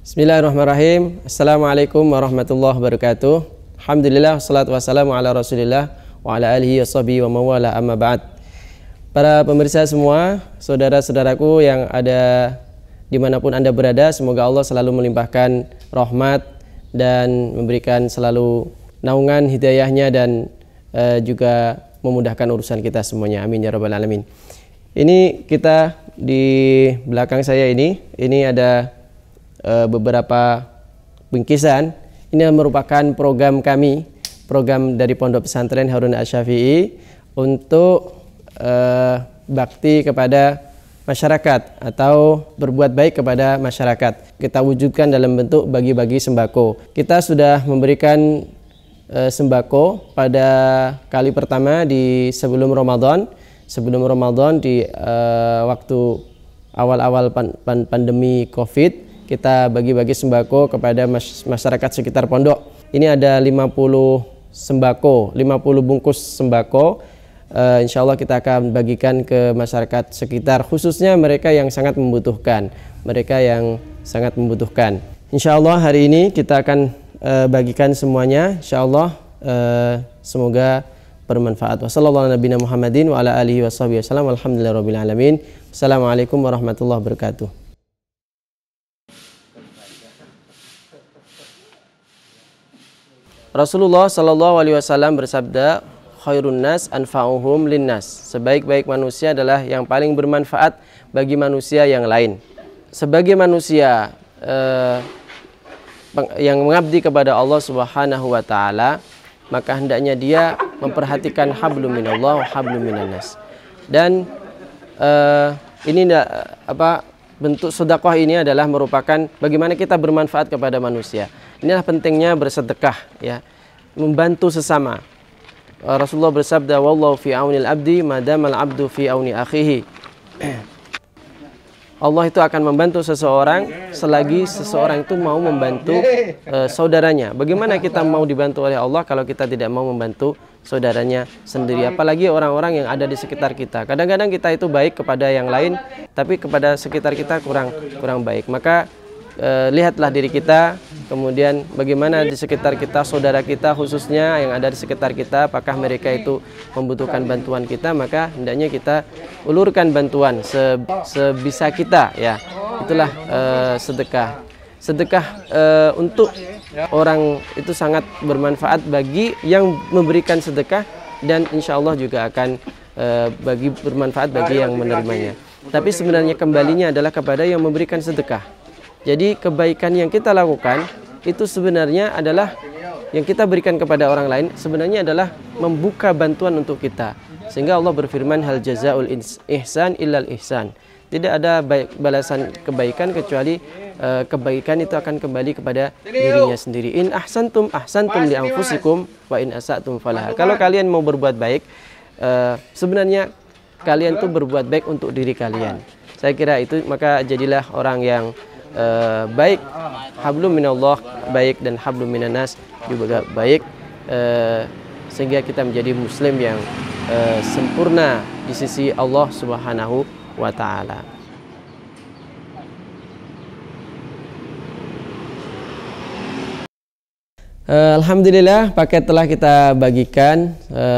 Bismillahirrahmanirrahim. Assalamualaikum warahmatullahi wabarakatuh. Alhamdulillah salatu wassalamu ala Rasulillah wa ala alihi washabihi wa mawala amma ba'd. Para pemirsa semua, saudara-saudaraku yang ada dimanapun Anda berada, semoga Allah selalu melimpahkan rahmat dan memberikan selalu naungan hidayahnya dan e, juga memudahkan urusan kita semuanya. Amin ya rabbal alamin. Ini kita di belakang saya ini, ini ada uh, beberapa bingkisan. Ini merupakan program kami, program dari Pondok Pesantren Harun Asyafi'i untuk uh, bakti kepada masyarakat atau berbuat baik kepada masyarakat. Kita wujudkan dalam bentuk bagi-bagi sembako. Kita sudah memberikan e, sembako pada kali pertama di sebelum Ramadan. Sebelum Ramadan di e, waktu awal-awal pan, pandemi Covid kita bagi-bagi sembako kepada masyarakat sekitar pondok. Ini ada 50 sembako, 50 bungkus sembako. Uh, eh, insya Allah kita akan bagikan ke masyarakat sekitar, khususnya mereka yang sangat membutuhkan, mereka yang sangat membutuhkan. Insya Allah hari ini kita akan uh, bagikan semuanya. Insya Allah uh, eh, semoga bermanfaat. Wassalamualaikum warahmatullahi wabarakatuh. Rasulullah Shallallahu Alaihi Wasallam bersabda, khairun nas anfa'uhum linnas. Sebaik-baik manusia adalah yang paling bermanfaat bagi manusia yang lain. Sebagai manusia eh, yang mengabdi kepada Allah Subhanahu wa taala, maka hendaknya dia memperhatikan hablum minallah wa hablum minannas. Dan eh, ini apa bentuk sedekah ini adalah merupakan bagaimana kita bermanfaat kepada manusia. Inilah pentingnya bersedekah ya, membantu sesama. Eh, Rasulullah bersabda, "Wallahu fi auni al abdi, madam al abdu fi auni akhihi." Allah itu akan membantu seseorang selagi seseorang itu mau membantu uh, saudaranya. Bagaimana kita mau dibantu oleh Allah kalau kita tidak mau membantu saudaranya sendiri, apalagi orang-orang yang ada di sekitar kita. Kadang-kadang kita itu baik kepada yang lain, tapi kepada sekitar kita kurang kurang baik. Maka Eh, lihatlah diri kita, kemudian bagaimana di sekitar kita, saudara kita khususnya yang ada di sekitar kita, apakah mereka itu membutuhkan bantuan kita, maka hendaknya kita ulurkan bantuan se sebisa kita ya. Itulah eh, sedekah. Sedekah eh, untuk orang itu sangat bermanfaat bagi yang memberikan sedekah dan insya Allah juga akan bagi bermanfaat bagi yang menerimanya. Tapi sebenarnya kembalinya adalah kepada yang memberikan sedekah. Jadi kebaikan yang kita lakukan itu sebenarnya adalah yang kita berikan kepada orang lain sebenarnya adalah membuka bantuan untuk kita. Sehingga Allah berfirman hal jazaul ihsan illal ihsan. Tidak ada baik, balasan kebaikan kecuali uh, kebaikan itu akan kembali kepada dirinya sendiri. In ahsantum ahsantum li anfusikum wa in asatum falaha. Kalau kalian mau berbuat baik uh, sebenarnya kalian tuh berbuat baik untuk diri kalian. Saya kira itu maka jadilah orang yang uh, baik hablum minallah baik dan hablum minanas juga baik uh, sehingga kita menjadi muslim yang uh, sempurna di sisi Allah Subhanahu wa taala. Alhamdulillah paket telah kita bagikan.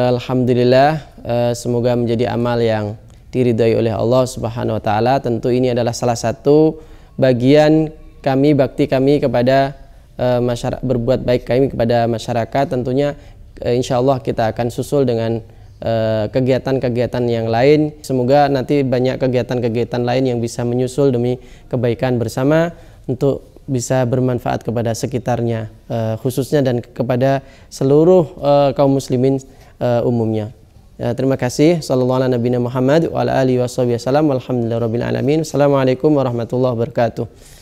Alhamdulillah semoga menjadi amal yang diridhai oleh Allah Subhanahu wa taala. Tentu ini adalah salah satu bagian kami bakti kami kepada uh, eh, masyarakat berbuat baik kami kepada masyarakat tentunya uh, insya Allah kita akan susul dengan eh, kegiatan-kegiatan yang lain. Semoga nanti banyak kegiatan-kegiatan lain yang bisa menyusul demi kebaikan bersama untuk bisa bermanfaat kepada sekitarnya khususnya dan kepada seluruh kaum muslimin umumnya. Ya, terima kasih. Sallallahu alaihi wasallam. Alhamdulillahirobbilalamin. alamin. Assalamualaikum warahmatullahi wabarakatuh.